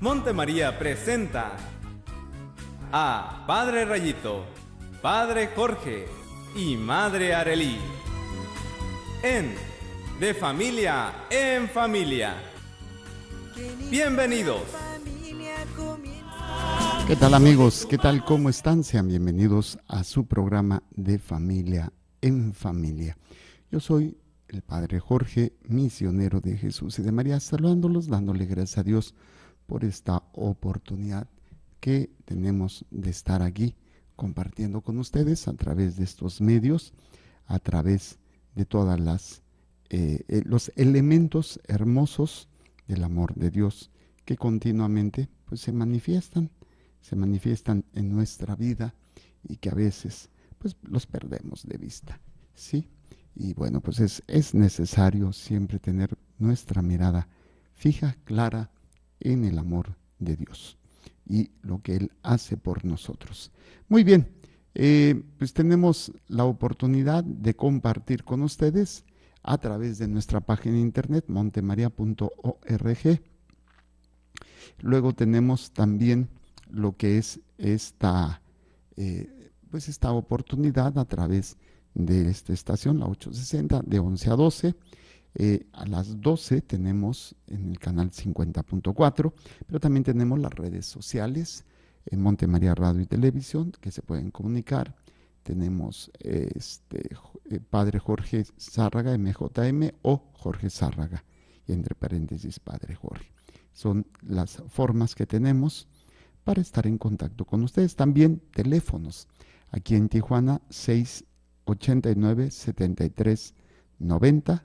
Montemaría presenta a Padre Rayito, Padre Jorge y Madre Arelí. En De Familia en Familia. Bienvenidos. ¿Qué tal amigos? ¿Qué tal? ¿Cómo están? Sean bienvenidos a su programa De Familia en Familia. Yo soy el Padre Jorge, misionero de Jesús y de María, saludándolos, dándole gracias a Dios por esta oportunidad que tenemos de estar aquí compartiendo con ustedes a través de estos medios, a través de todas las eh, eh, los elementos hermosos del amor de Dios que continuamente pues se manifiestan, se manifiestan en nuestra vida y que a veces pues los perdemos de vista, ¿sí? Y bueno, pues es, es necesario siempre tener nuestra mirada fija, clara en el amor de Dios y lo que Él hace por nosotros. Muy bien, eh, pues tenemos la oportunidad de compartir con ustedes a través de nuestra página internet montemaria.org. Luego tenemos también lo que es esta, eh, pues esta oportunidad a través de esta estación, la 860, de 11 a 12. Eh, a las 12 tenemos en el canal 50.4, pero también tenemos las redes sociales en Montemaría Radio y Televisión que se pueden comunicar. Tenemos este, eh, Padre Jorge Zárraga, MJM o Jorge Zárraga, y entre paréntesis Padre Jorge. Son las formas que tenemos para estar en contacto con ustedes. También teléfonos. Aquí en Tijuana 689 7390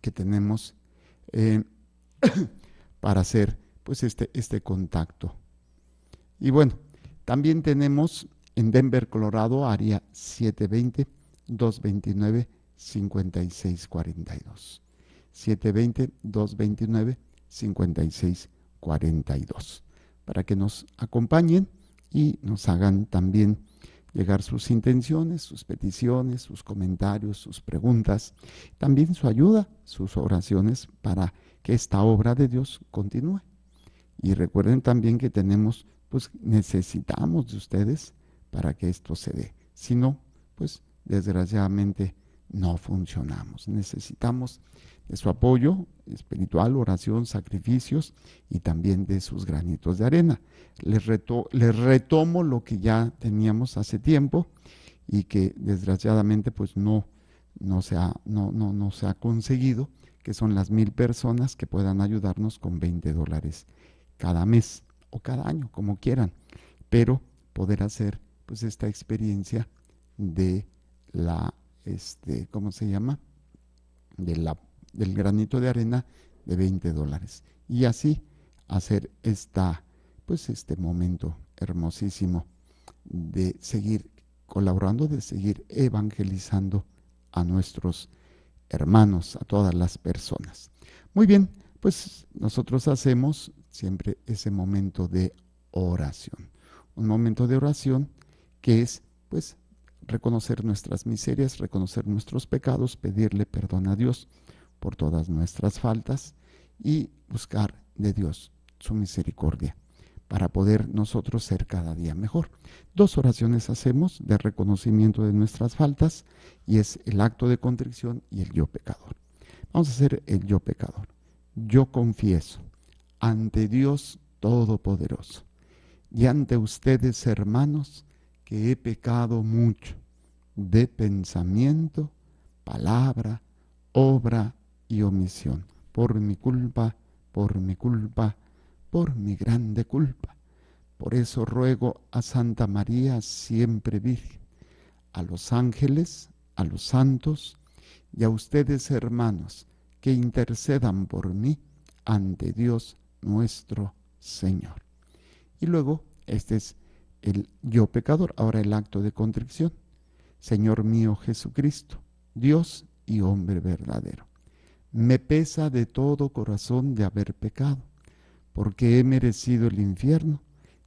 que tenemos eh, para hacer pues este, este contacto. Y bueno, también tenemos en Denver, Colorado, área 720-229-5642. 720-229-5642. Para que nos acompañen y nos hagan también llegar sus intenciones, sus peticiones, sus comentarios, sus preguntas, también su ayuda, sus oraciones para que esta obra de Dios continúe. Y recuerden también que tenemos, pues necesitamos de ustedes para que esto se dé. Si no, pues desgraciadamente no funcionamos. Necesitamos de su apoyo espiritual, oración, sacrificios y también de sus granitos de arena. Les, retomo lo que ya teníamos hace tiempo y que desgraciadamente pues no, no, se ha, no, no, no se ha conseguido, que son las mil personas que puedan ayudarnos con 20 dólares cada mes o cada año, como quieran, pero poder hacer pues esta experiencia de la, este, ¿cómo se llama? De la del granito de arena de 20 dólares. Y así hacer esta, pues este momento hermosísimo de seguir colaborando, de seguir evangelizando a nuestros hermanos, a todas las personas. Muy bien, pues nosotros hacemos siempre ese momento de oración. Un momento de oración que es, pues, reconocer nuestras miserias, reconocer nuestros pecados, pedirle perdón a Dios por todas nuestras faltas y buscar de Dios su misericordia para poder nosotros ser cada día mejor. Dos oraciones hacemos de reconocimiento de nuestras faltas y es el acto de contrición y el yo pecador. Vamos a hacer el yo pecador. Yo confieso ante Dios Todopoderoso y ante ustedes hermanos que he pecado mucho de pensamiento, palabra, obra y omisión. Por mi culpa, por mi culpa, por mi grande culpa. Por eso ruego a Santa María, siempre Virgen, a los ángeles, a los santos y a ustedes hermanos que intercedan por mí ante Dios nuestro Señor. Y luego, este es el yo pecador, ahora el acto de contrición. Señor mío Jesucristo, Dios y hombre verdadero me pesa de todo corazón de haber pecado, porque he merecido el infierno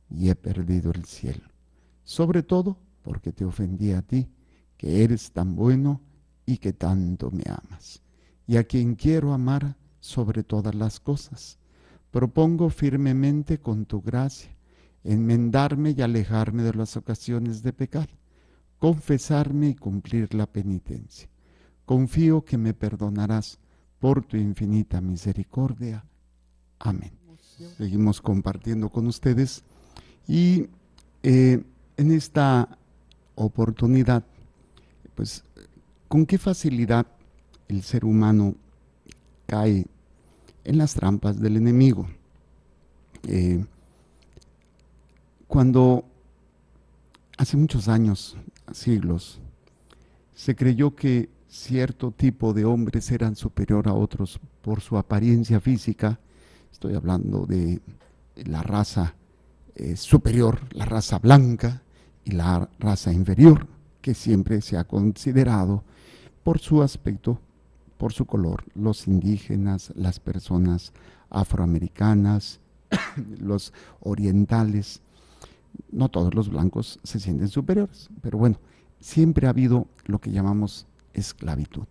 y he perdido el cielo. Sobre todo porque te ofendí a ti, que eres tan bueno y que tanto me amas, y a quien quiero amar sobre todas las cosas. Propongo firmemente con tu gracia enmendarme y alejarme de las ocasiones de pecar, confesarme y cumplir la penitencia. Confío que me perdonarás por tu infinita misericordia. Amén. Seguimos compartiendo con ustedes y eh, en esta oportunidad, pues, ¿con qué facilidad el ser humano cae en las trampas del enemigo? Eh, cuando hace muchos años, siglos, se creyó que cierto tipo de hombres eran superior a otros por su apariencia física, estoy hablando de la raza eh, superior, la raza blanca y la raza inferior, que siempre se ha considerado por su aspecto, por su color, los indígenas, las personas afroamericanas, los orientales, no todos los blancos se sienten superiores, pero bueno, siempre ha habido lo que llamamos esclavitud.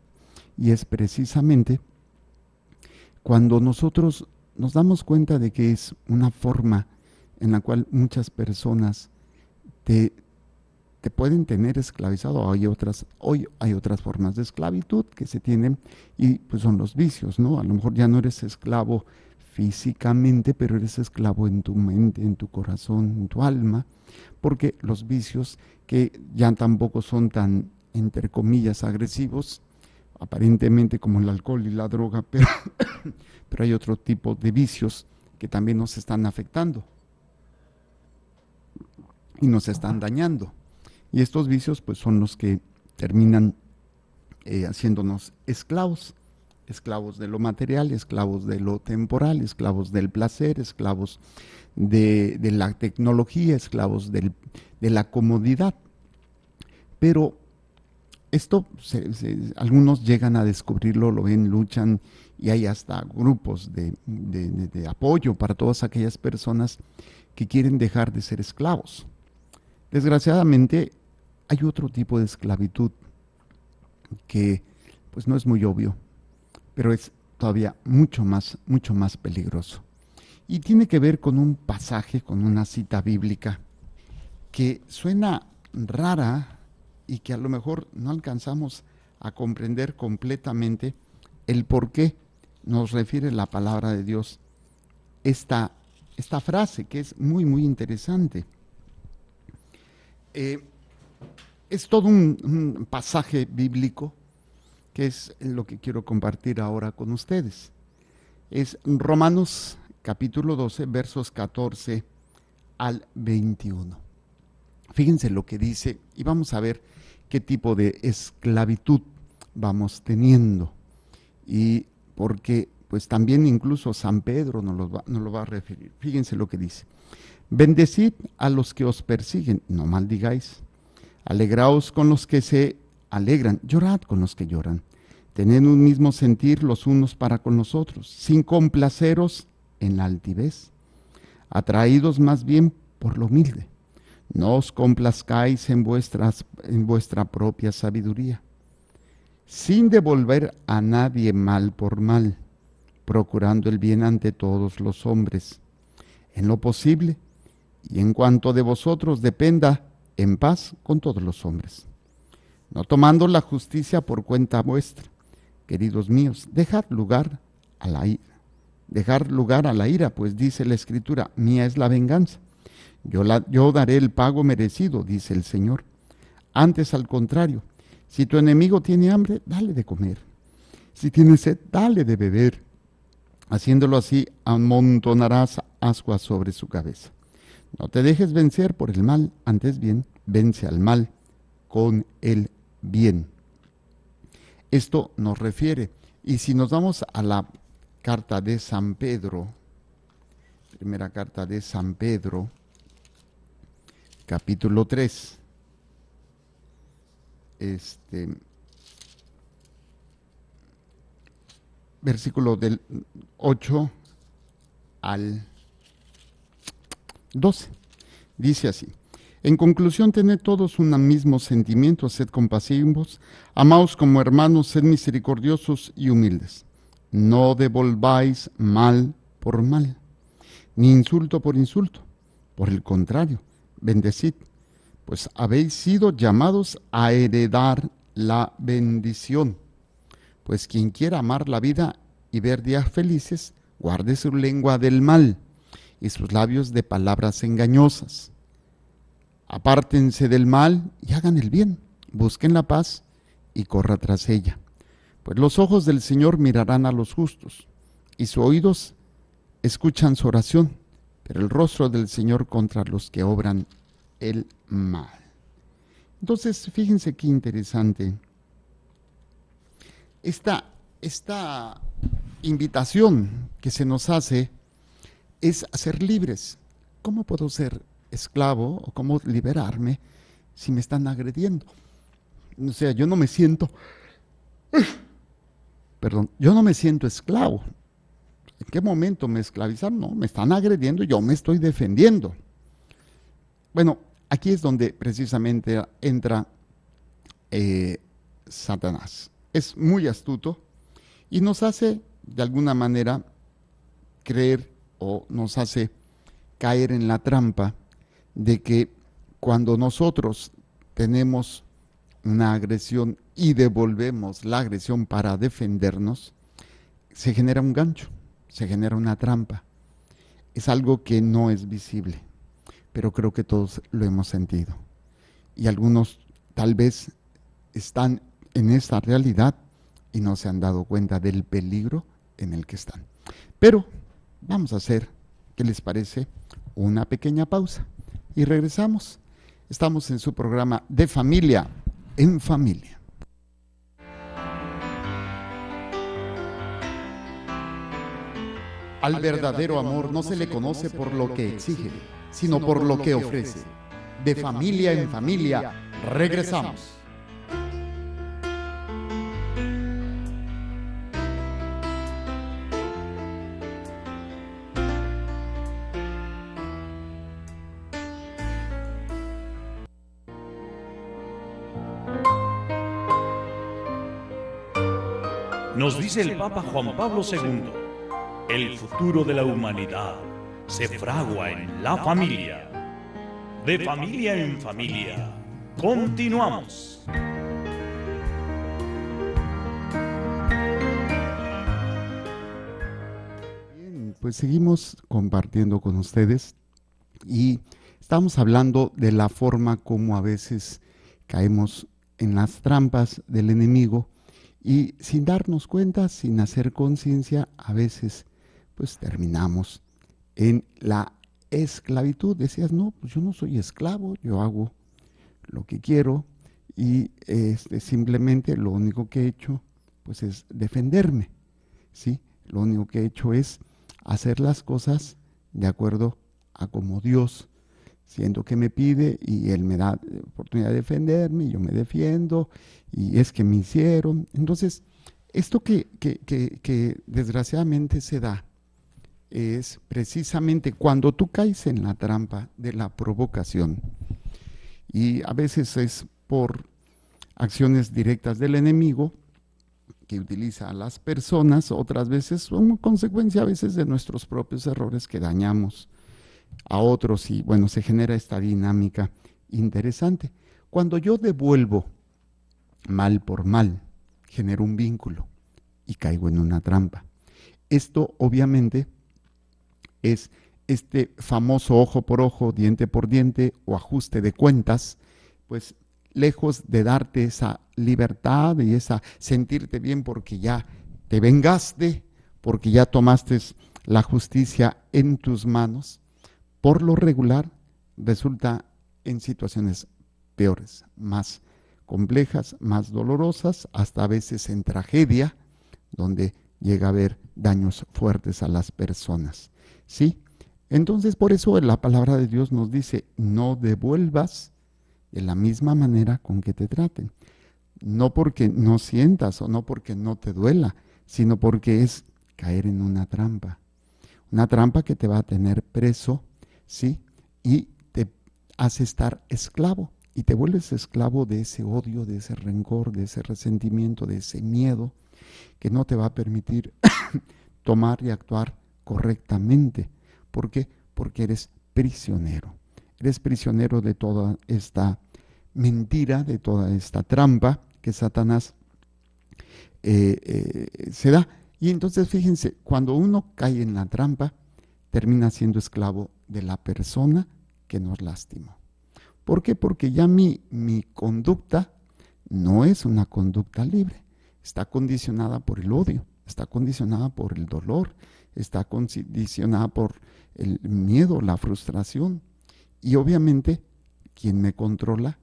Y es precisamente cuando nosotros nos damos cuenta de que es una forma en la cual muchas personas te, pueden tener esclavizado. Hay otras, hoy hay otras formas de esclavitud que se tienen y pues son los vicios, ¿no? A lo mejor ya no eres esclavo físicamente, pero eres esclavo en tu mente, en tu corazón, en tu alma, porque los vicios que ya tampoco son tan entre comillas, agresivos, aparentemente como el alcohol y la droga, pero, pero hay otro tipo de vicios que también nos están afectando y nos están dañando. Y estos vicios pues son los que terminan eh, haciéndonos esclavos, esclavos de lo material, esclavos de lo temporal, esclavos del placer, esclavos de, la tecnología, esclavos de la comodidad. Pero esto algunos llegan a descubrirlo, lo ven, luchan y hay hasta grupos de, de, apoyo para todas aquellas personas que quieren dejar de ser esclavos. Desgraciadamente hay otro tipo de esclavitud que pues no es muy obvio, pero es todavía mucho más, mucho más peligroso. Y tiene que ver con un pasaje, con una cita bíblica que suena rara y que a lo mejor no alcanzamos a comprender completamente el por qué nos refiere la palabra de Dios esta, esta frase que es muy, muy interesante. Eh, es todo un, un pasaje bíblico que es lo que quiero compartir ahora con ustedes. Es Romanos capítulo 12, versos 14 al 21. Fíjense lo que dice y vamos a ver qué tipo de esclavitud vamos teniendo. Y porque pues también incluso San Pedro nos lo, va, nos lo va a referir. Fíjense lo que dice. Bendecid a los que os persiguen, no maldigáis. Alegraos con los que se alegran, llorad con los que lloran. Tened un mismo sentir los unos para con los otros, sin complaceros en la altivez, atraídos más bien por lo humilde no os complazcáis en, vuestras, en vuestra propia sabiduría, sin devolver a nadie mal por mal, procurando el bien ante todos los hombres, en lo posible, y en cuanto de vosotros dependa, en paz con todos los hombres. No tomando la justicia por cuenta vuestra, queridos míos, dejad lugar a la ira. Dejar lugar a la ira, pues dice la Escritura, mía es la venganza yo, la, yo daré el pago merecido, dice el Señor. Antes al contrario, si tu enemigo tiene hambre, dale de comer. Si tiene sed, dale de beber. Haciéndolo así, amontonarás ascuas sobre su cabeza. No te dejes vencer por el mal, antes bien, vence al mal con el bien. Esto nos refiere, y si nos vamos a la carta de San Pedro, primera carta de San Pedro, capítulo 3. Este versículo del 8 al 12. Dice así: En conclusión, tened todos un mismo sentimiento, sed compasivos, amaos como hermanos, sed misericordiosos y humildes. No devolváis mal por mal, ni insulto por insulto. Por el contrario, bendecid, pues habéis sido llamados a heredar la bendición. Pues quien quiera amar la vida y ver días felices, guarde su lengua del mal y sus labios de palabras engañosas. Apártense del mal y hagan el bien, busquen la paz y corra tras ella. Pues los ojos del Señor mirarán a los justos y sus oídos escuchan su oración pero el rostro del Señor contra los que obran el mal. Entonces, fíjense qué interesante. Esta, esta invitación que se nos hace es a ser libres. ¿Cómo puedo ser esclavo o cómo liberarme si me están agrediendo? O sea, yo no me siento, perdón, yo no me siento esclavo, ¿En qué momento me esclavizan? No, me están agrediendo y yo me estoy defendiendo. Bueno, aquí es donde precisamente entra eh, Satanás. Es muy astuto y nos hace de alguna manera creer o nos hace caer en la trampa de que cuando nosotros tenemos una agresión y devolvemos la agresión para defendernos, se genera un gancho se genera una trampa. Es algo que no es visible, pero creo que todos lo hemos sentido. Y algunos tal vez están en esta realidad y no se han dado cuenta del peligro en el que están. Pero vamos a hacer, ¿qué les parece? Una pequeña pausa y regresamos. Estamos en su programa de familia, en familia. Al verdadero amor no se le conoce por lo que exige, sino por lo que ofrece. De familia en familia, regresamos. Nos dice el Papa Juan Pablo II el futuro de la humanidad se fragua en la familia. De familia en familia. Continuamos. Bien, pues seguimos compartiendo con ustedes y estamos hablando de la forma como a veces caemos en las trampas del enemigo y sin darnos cuenta, sin hacer conciencia, a veces pues terminamos en la esclavitud. Decías, no, pues yo no soy esclavo, yo hago lo que quiero y este, simplemente lo único que he hecho pues es defenderme, ¿sí? Lo único que he hecho es hacer las cosas de acuerdo a como Dios, siendo que me pide y Él me da oportunidad de defenderme, y yo me defiendo y es que me hicieron. Entonces, esto que desgraciadamente se da, es precisamente cuando tú caes en la trampa de la provocación. Y a veces es por acciones directas del enemigo que utiliza a las personas, otras veces son consecuencia a veces de nuestros propios errores que dañamos a otros y bueno, se genera esta dinámica interesante. Cuando yo devuelvo mal por mal, genero un vínculo y caigo en una trampa. Esto obviamente es este famoso ojo por ojo, diente por diente o ajuste de cuentas, pues lejos de darte esa libertad y esa sentirte bien porque ya te vengaste, porque ya tomaste la justicia en tus manos, por lo regular resulta en situaciones peores, más complejas, más dolorosas, hasta a veces en tragedia, donde llega a haber daños fuertes a las personas. ¿Sí? Entonces por eso la palabra de Dios nos dice, no devuelvas de la misma manera con que te traten. No porque no sientas o no porque no te duela, sino porque es caer en una trampa. Una trampa que te va a tener preso, ¿sí? Y te hace estar esclavo y te vuelves esclavo de ese odio, de ese rencor, de ese resentimiento, de ese miedo que no te va a permitir tomar y actuar correctamente. porque Porque eres prisionero. Eres prisionero de toda esta mentira, de toda esta trampa que Satanás eh, eh, se da. Y entonces fíjense, cuando uno cae en la trampa, termina siendo esclavo de la persona que nos lastimó. ¿Por qué? Porque ya mi, mi conducta no es una conducta libre. Está condicionada por el odio, está condicionada por el dolor, está condicionada por el miedo, la frustración. Y obviamente quien me controla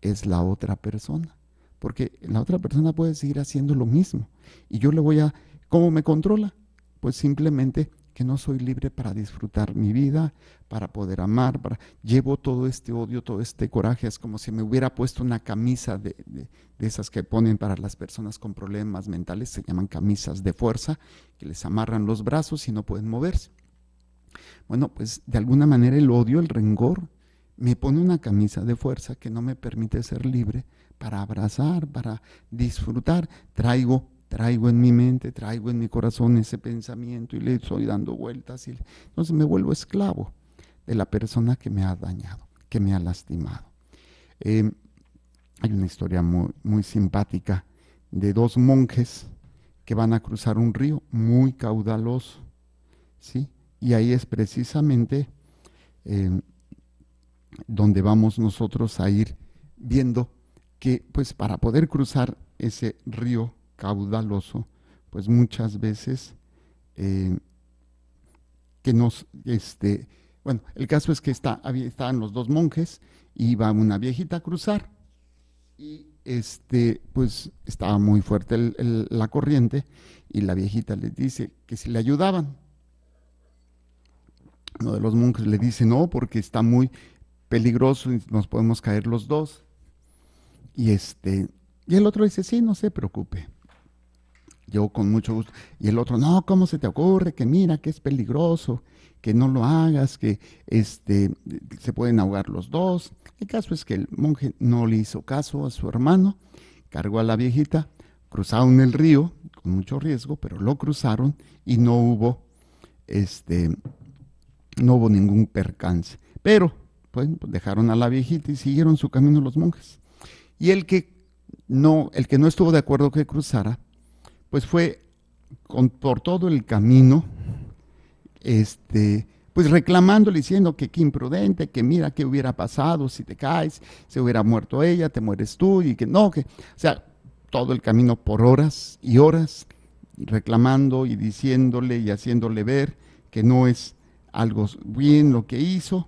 es la otra persona, porque la otra persona puede seguir haciendo lo mismo. Y yo le voy a, ¿cómo me controla? Pues simplemente que no soy libre para disfrutar mi vida, para poder amar, para... llevo todo este odio, todo este coraje, es como si me hubiera puesto una camisa de, de, esas que ponen para las personas con problemas mentales, se llaman camisas de fuerza, que les amarran los brazos y no pueden moverse. Bueno, pues de alguna manera el odio, el rencor, me pone una camisa de fuerza que no me permite ser libre para abrazar, para disfrutar. Traigo traigo en mi mente, traigo en mi corazón ese pensamiento y le estoy dando vueltas. Y entonces me vuelvo esclavo de la persona que me ha dañado, que me ha lastimado. Em, hay una historia muy, simpática de dos monjes que van a cruzar un río muy caudaloso, ¿sí? Y ahí es precisamente em, donde vamos nosotros a ir viendo que, pues, para poder cruzar ese río caudaloso, pues muchas veces eh, que nos, este, bueno, el caso es que está, estaban los dos monjes, iba una viejita a cruzar y este, pues estaba muy fuerte la corriente y la viejita les dice que si le ayudaban. Uno de los monjes le dice no, porque está muy peligroso y nos podemos caer los dos. Y este, y el otro dice, sí, no se preocupe yo con mucho gusto. Y el otro, no, ¿cómo se te ocurre? Que mira, que es peligroso, que no lo hagas, que este, se pueden ahogar los dos. El caso es que el monje no le hizo caso a su hermano, cargó a la viejita, cruzaron el río con mucho riesgo, pero lo cruzaron y no hubo, este, no hubo ningún percance. Pero, pues, dejaron a la viejita y siguieron su camino los monjes. Y el que no, el que no estuvo de acuerdo que cruzara, pues fue con, por todo el camino, este, pues reclamándole, diciendo que qué imprudente, que mira qué hubiera pasado si te caes, se hubiera muerto ella, te mueres tú, y que no, que, o sea, todo el camino por horas y horas, reclamando y diciéndole y haciéndole ver que no es algo bien lo que hizo.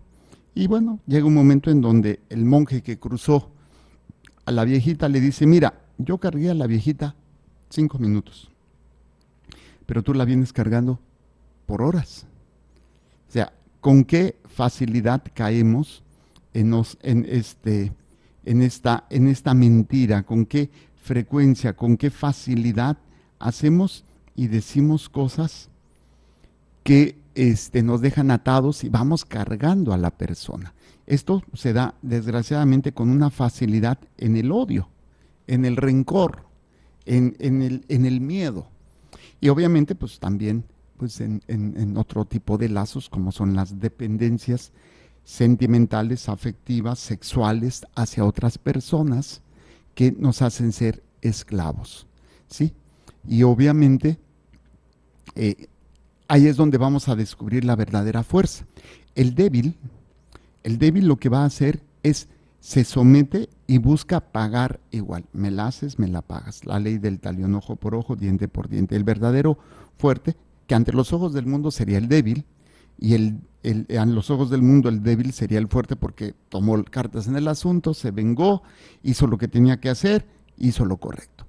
Y bueno, llega un momento en donde el monje que cruzó a la viejita le dice, mira, yo cargué a la viejita cinco minutos. Pero tú la vienes cargando por horas. O sea, ¿con qué facilidad caemos en, en, este, en, esta, en esta mentira? ¿Con qué frecuencia, con qué facilidad hacemos y decimos cosas que este, nos dejan atados y vamos cargando a la persona? Esto se da desgraciadamente con una facilidad en el odio, en el rencor en, el, en el miedo. Y obviamente, pues también pues, en, otro tipo de lazos, como son las dependencias sentimentales, afectivas, sexuales hacia otras personas que nos hacen ser esclavos. ¿sí? Y obviamente, eh, ahí es donde vamos a descubrir la verdadera fuerza. El débil, el débil lo que va a hacer es se somete y busca pagar igual. Me la haces, me la pagas. La ley del talión ojo por ojo, diente por diente. El verdadero fuerte, que ante los ojos del mundo sería el débil, y el, los ojos del mundo el débil sería el fuerte porque tomó cartas en el asunto, se vengó, hizo lo que tenía que hacer, hizo lo correcto.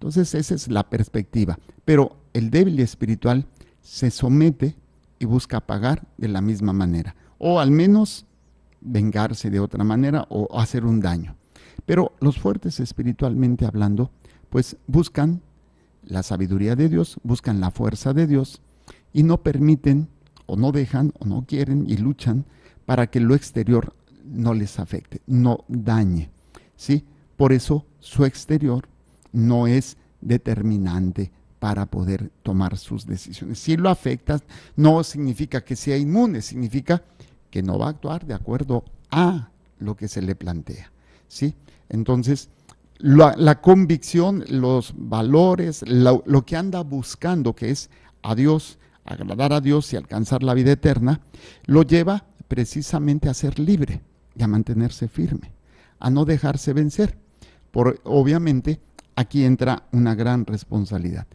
Entonces esa es la perspectiva. Pero el débil espiritual se somete y busca pagar de la misma manera, o al menos vengarse de otra manera o hacer un daño. Pero los fuertes espiritualmente hablando, pues buscan la sabiduría de Dios, buscan la fuerza de Dios y no permiten o no dejan o no quieren y luchan para que lo exterior no les afecte, no dañe. ¿sí? Por eso su exterior no es determinante para poder tomar sus decisiones. Si lo afecta no significa que sea inmune, significa que no va a actuar de acuerdo a lo que se le plantea. ¿sí? Entonces, la, convicción, los valores, lo, que anda buscando, que es a Dios, agradar a Dios y alcanzar la vida eterna, lo lleva precisamente a ser libre y a mantenerse firme, a no dejarse vencer. Por, obviamente, aquí entra una gran responsabilidad.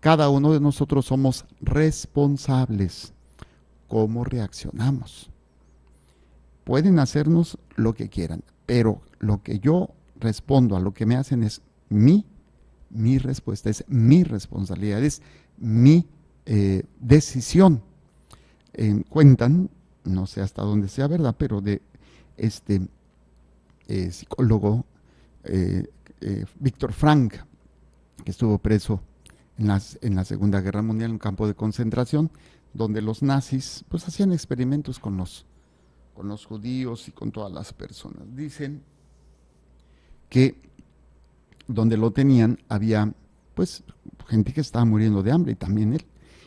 Cada uno de nosotros somos responsables. ¿Cómo reaccionamos? pueden hacernos lo que quieran, pero lo que yo respondo a lo que me hacen es mi, mi respuesta, es mi responsabilidad, es mi eh, decisión. cuentan, no sé hasta dónde sea verdad, pero de este eh, psicólogo eh, Víctor Frank, que estuvo preso en, las, en la Segunda Guerra Mundial en un campo de concentración, donde los nazis pues hacían experimentos con los con los judíos y con todas las personas. Dicen que donde lo tenían había pues gente que estaba muriendo de hambre y también él.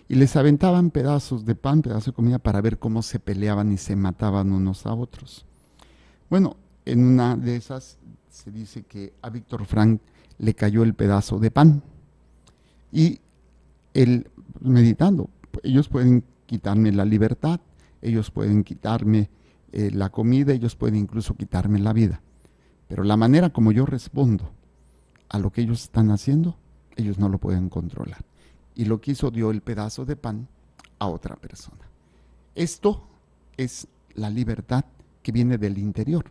Y les aventaban pedazos de pan, pedazos de comida para ver cómo se peleaban y se mataban unos a otros. Bueno, en una de esas se dice que a Víctor Frank le cayó el pedazo de pan. Y él, meditando, ellos pueden quitarme la libertad, ellos pueden quitarme eh, la comida, ellos pueden incluso quitarme la vida. Pero la manera como yo respondo a lo que ellos están haciendo, ellos no lo pueden controlar. Y lo que hizo dio el pedazo de pan a otra persona. Esto es la libertad que viene del interior,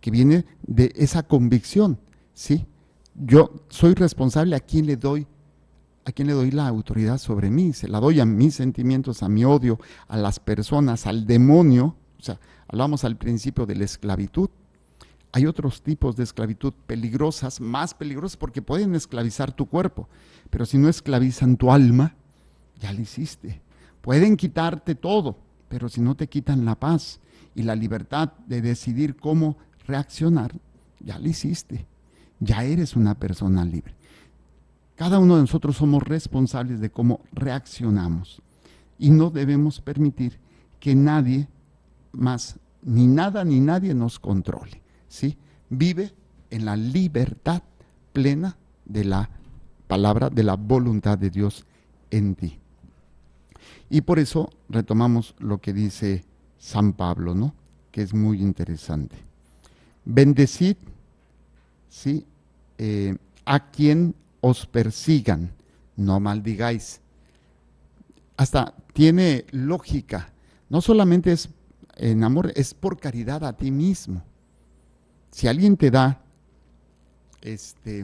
que viene de esa convicción, ¿sí? Yo soy responsable a quien le doy a quien le doy la autoridad sobre mí, se la doy a mis sentimientos, a mi odio, a las personas, al demonio, o sea, hablamos al principio de la esclavitud. Hay otros tipos de esclavitud peligrosas, más peligrosas porque pueden esclavizar tu cuerpo, pero si no esclavizan tu alma, ya lo hiciste. Pueden quitarte todo, pero si no te quitan la paz y la libertad de decidir cómo reaccionar, ya lo hiciste. Ya eres una persona libre. Cada uno de nosotros somos responsables de cómo reaccionamos y no debemos permitir que nadie más ni nada ni nadie nos controle, ¿sí? Vive en la libertad plena de la palabra, de la voluntad de Dios en ti. Y por eso retomamos lo que dice San Pablo, ¿no? Que es muy interesante. Bendecid, ¿sí? Eh, a quien os persigan, no maldigáis. Hasta tiene lógica. No solamente es en amor es por caridad a ti mismo. Si alguien te da este,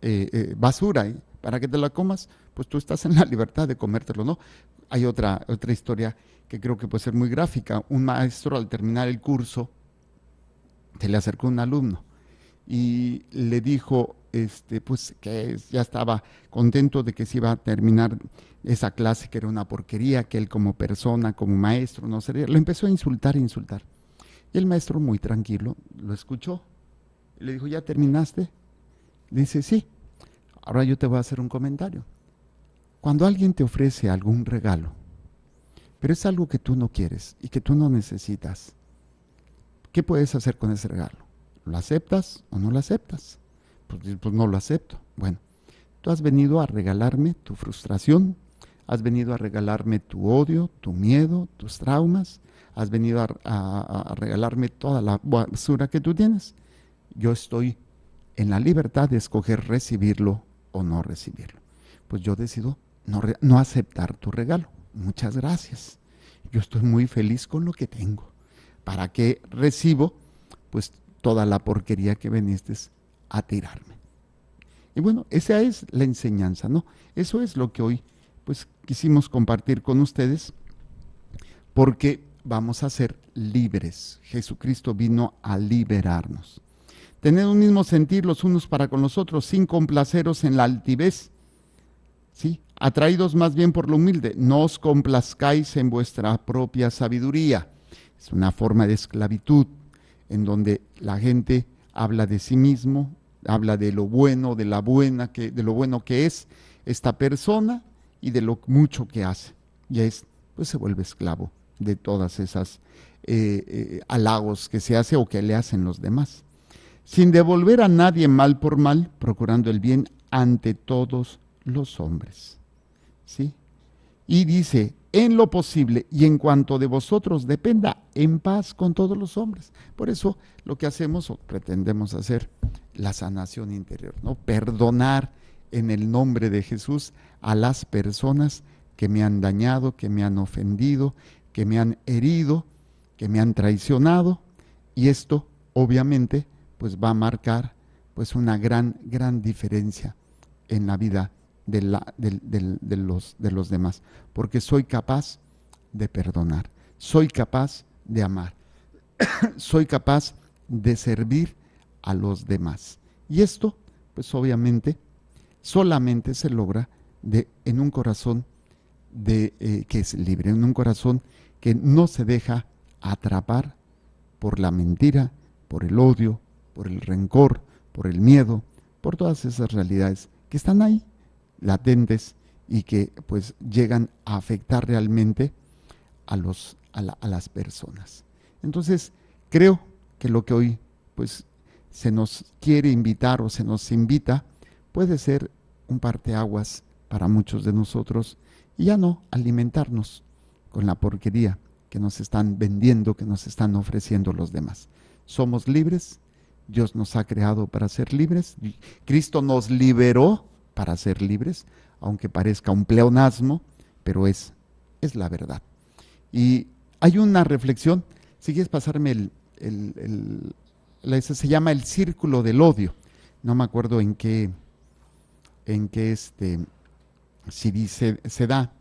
eh, eh, basura para que te la comas, pues tú estás en la libertad de comértelo, ¿no? Hay otra, otra historia que creo que puede ser muy gráfica. Un maestro al terminar el curso se le acercó un alumno y le dijo, este, pues que ya estaba contento de que se iba a terminar esa clase que era una porquería, que él como persona, como maestro, no sería. Lo empezó a insultar, e insultar. Y el maestro, muy tranquilo, lo escuchó. Le dijo, ¿ya terminaste? dice, sí. Ahora yo te voy a hacer un comentario. Cuando alguien te ofrece algún regalo, pero es algo que tú no quieres y que tú no necesitas, ¿qué puedes hacer con ese regalo? ¿Lo aceptas o no lo aceptas? Pues, pues no lo acepto. Bueno, tú has venido a regalarme tu frustración, Has venido a regalarme tu odio, tu miedo, tus traumas. Has venido a, regalarme toda la basura que tú tienes. Yo estoy en la libertad de escoger recibirlo o no recibirlo. Pues yo decido no, no, aceptar tu regalo. Muchas gracias. Yo estoy muy feliz con lo que tengo. ¿Para qué recibo? Pues toda la porquería que viniste a tirarme. Y bueno, esa es la enseñanza, ¿no? Eso es lo que hoy pues quisimos compartir con ustedes porque vamos a ser libres. Jesucristo vino a liberarnos. Tener un mismo sentir los unos para con los otros, sin complaceros en la altivez, ¿sí? Atraídos más bien por lo humilde, no os complazcáis en vuestra propia sabiduría. Es una forma de esclavitud en donde la gente habla de sí mismo, habla de lo bueno, de la buena que, de lo bueno que es esta persona y de lo mucho que hace. Y es, pues se vuelve esclavo de todas esas eh, eh, halagos que se hace o que le hacen los demás. Sin devolver a nadie mal por mal, procurando el bien ante todos los hombres. ¿Sí? Y dice, en lo posible y en cuanto de vosotros dependa, en paz con todos los hombres. Por eso lo que hacemos o pretendemos hacer, la sanación interior, ¿no? Perdonar en el nombre de Jesús a las personas que me han dañado, que me han ofendido, que me han herido, que me han traicionado. Y esto, obviamente, pues va a marcar pues una gran, gran diferencia en la vida de, la, los, de los demás. Porque soy capaz de perdonar, soy capaz de amar, soy capaz de servir a los demás. Y esto, pues obviamente, solamente se logra de, en un corazón de, eh, que es libre, en un corazón que no se deja atrapar por la mentira, por el odio, por el rencor, por el miedo, por todas esas realidades que están ahí, latentes y que pues llegan a afectar realmente a, los, a, a las personas. Entonces, creo que lo que hoy pues se nos quiere invitar o se nos invita puede ser un parteaguas para muchos de nosotros y ya no alimentarnos con la porquería que nos están vendiendo, que nos están ofreciendo los demás. Somos libres, Dios nos ha creado para ser libres, Cristo nos liberó para ser libres, aunque parezca un pleonasmo, pero es, es la verdad. Y hay una reflexión, si quieres pasarme el, se llama el círculo del odio, no me acuerdo en qué en que este CD se, se da.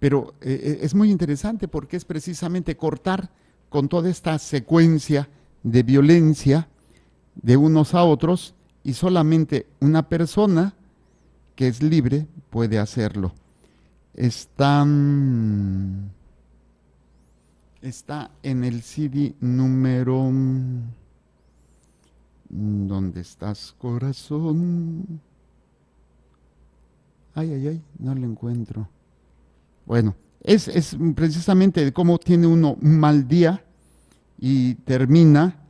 Pero eh, eh, es muy interesante porque es precisamente cortar con toda esta secuencia de violencia de unos a otros y solamente una persona que es libre puede hacerlo. Está, mm, está en el CD número... Mm, ¿Dónde estás, corazón? Ay, ay, ay, no lo encuentro. Bueno, es, precisamente cómo tiene uno un mal día y termina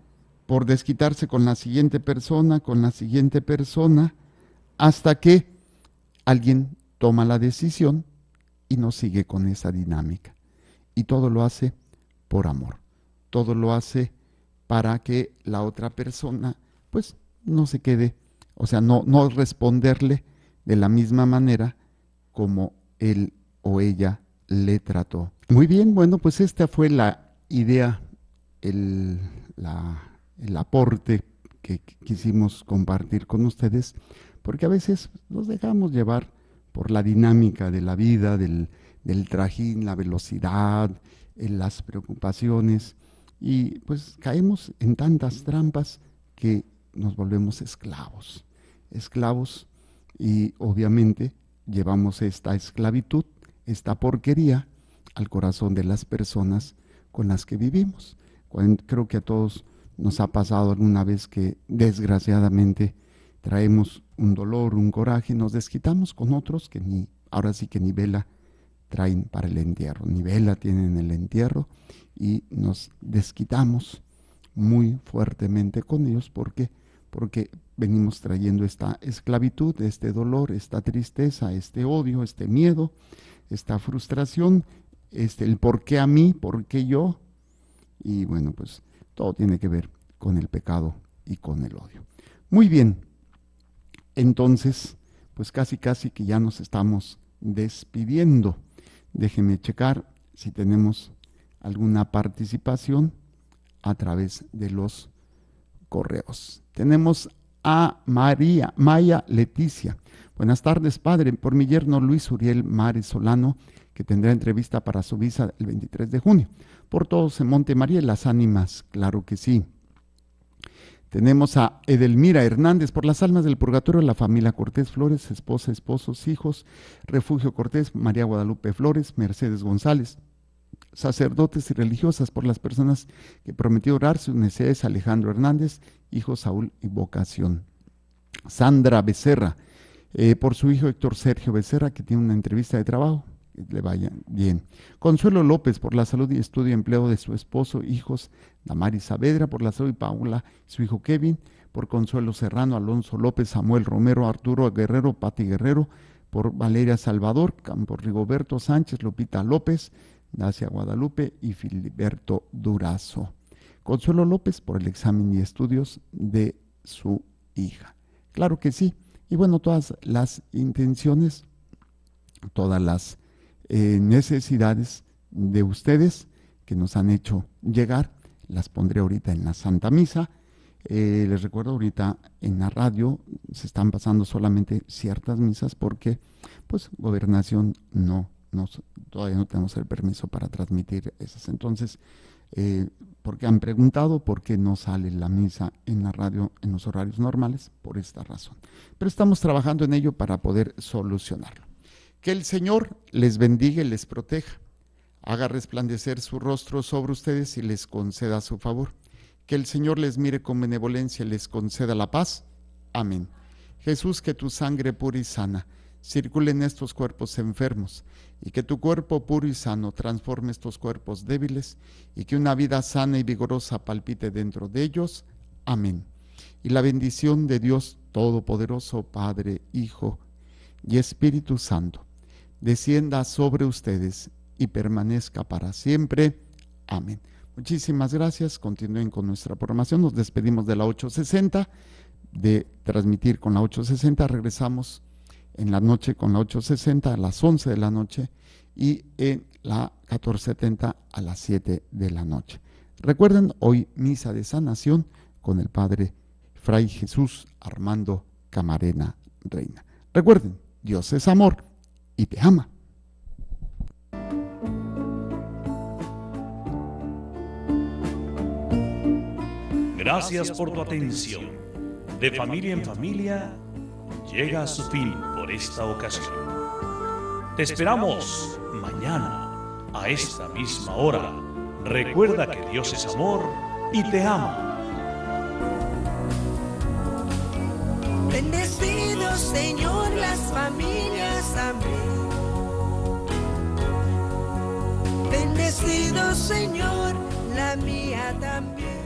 por desquitarse con la siguiente persona, con la siguiente persona, hasta que alguien toma la decisión y no sigue con esa dinámica. Y todo lo hace por amor. Todo lo hace para que la otra persona, pues, no se quede, o sea, no, no responderle de la misma manera como él o ella le trató. Muy bien, bueno, pues esta fue la idea, el, aporte que quisimos compartir con ustedes, porque a veces nos dejamos llevar por la dinámica de la vida, del, del trajín, la velocidad, en eh, las preocupaciones, y pues caemos en tantas trampas que nos volvemos esclavos, esclavos y obviamente llevamos esta esclavitud, esta porquería al corazón de las personas con las que vivimos. Creo que a todos nos ha pasado alguna vez que desgraciadamente traemos un dolor, un coraje, nos desquitamos con otros que ni ahora sí que ni vela traen para el entierro, ni vela tienen el entierro y nos desquitamos muy fuertemente con ellos porque porque venimos trayendo esta esclavitud, este dolor, esta tristeza, este odio, este miedo, esta frustración, este el por qué a mí, por qué yo. Y bueno, pues todo tiene que ver con el pecado y con el odio. Muy bien. Entonces, pues casi casi que ya nos estamos despidiendo. Déjenme checar si tenemos alguna participación a través de los correos. Tenemos a María, Maya Leticia. Buenas tardes, padre. Por mi yerno Luis Uriel mare Solano, que tendrá entrevista para su visa el 23 de junio. Por todos en y las ánimas, claro que sí. Tenemos a Edelmira Hernández por las almas del purgatorio, la familia Cortés Flores, esposa, esposos, hijos, Refugio Cortés, María Guadalupe Flores, Mercedes González, sacerdotes y religiosas, por las personas que prometió orar sus necesidades Alejandro Hernández, hijo Saúl y vocación. Sandra Becerra, eh, por su hijo Héctor Sergio Becerra, que tiene una entrevista de trabajo, que le vayan bien. Consuelo López, por la salud y estudio y empleo de su esposo, hijos Damari Saavedra, por la salud y Paula, su hijo Kevin, por Consuelo Serrano, Alonso López, Samuel Romero, Arturo Guerrero, Pati Guerrero, por Valeria Salvador, por Rigoberto Sánchez, Lopita López, Nacia Guadalupe y Filiberto Durazo. Consuelo López por el examen y estudios de su hija. Claro que sí. Y bueno, todas las intenciones, todas las eh, necesidades de ustedes que nos han hecho llegar, las pondré ahorita en la Santa Misa. Eh, les recuerdo ahorita en la radio se están pasando solamente ciertas misas porque pues gobernación no todavía no tenemos el permiso para transmitir esas. Entonces, eh, porque han preguntado por qué no sale la misa en la radio en los horarios normales, por esta razón. Pero estamos trabajando en ello para poder solucionarlo. Que el Señor les bendiga y les proteja, haga resplandecer su rostro sobre ustedes y les conceda su favor. Que el Señor les mire con benevolencia y les conceda la paz. Amén. Jesús, que tu sangre pura y sana circule en estos cuerpos enfermos y que tu cuerpo puro y sano transforme estos cuerpos débiles y que una vida sana y vigorosa palpite dentro de ellos. Amén. Y la bendición de Dios Todopoderoso, Padre, Hijo y Espíritu Santo, descienda sobre ustedes y permanezca para siempre. Amén. Muchísimas gracias. Continúen con nuestra programación. Nos despedimos de la 860, de transmitir con la 860. Regresamos en la noche con la 860 a las 11 de la noche y en la 1470 a las 7 de la noche. Recuerden hoy misa de sanación con el Padre Fray Jesús Armando Camarena Reina. Recuerden, Dios es amor y te ama. Gracias por tu atención. De familia en familia llega a su fin esta ocasión. Te esperamos mañana a esta misma hora. Recuerda que Dios es amor y te ama. Bendecido Señor las familias, también. Bendecido Señor la mía también.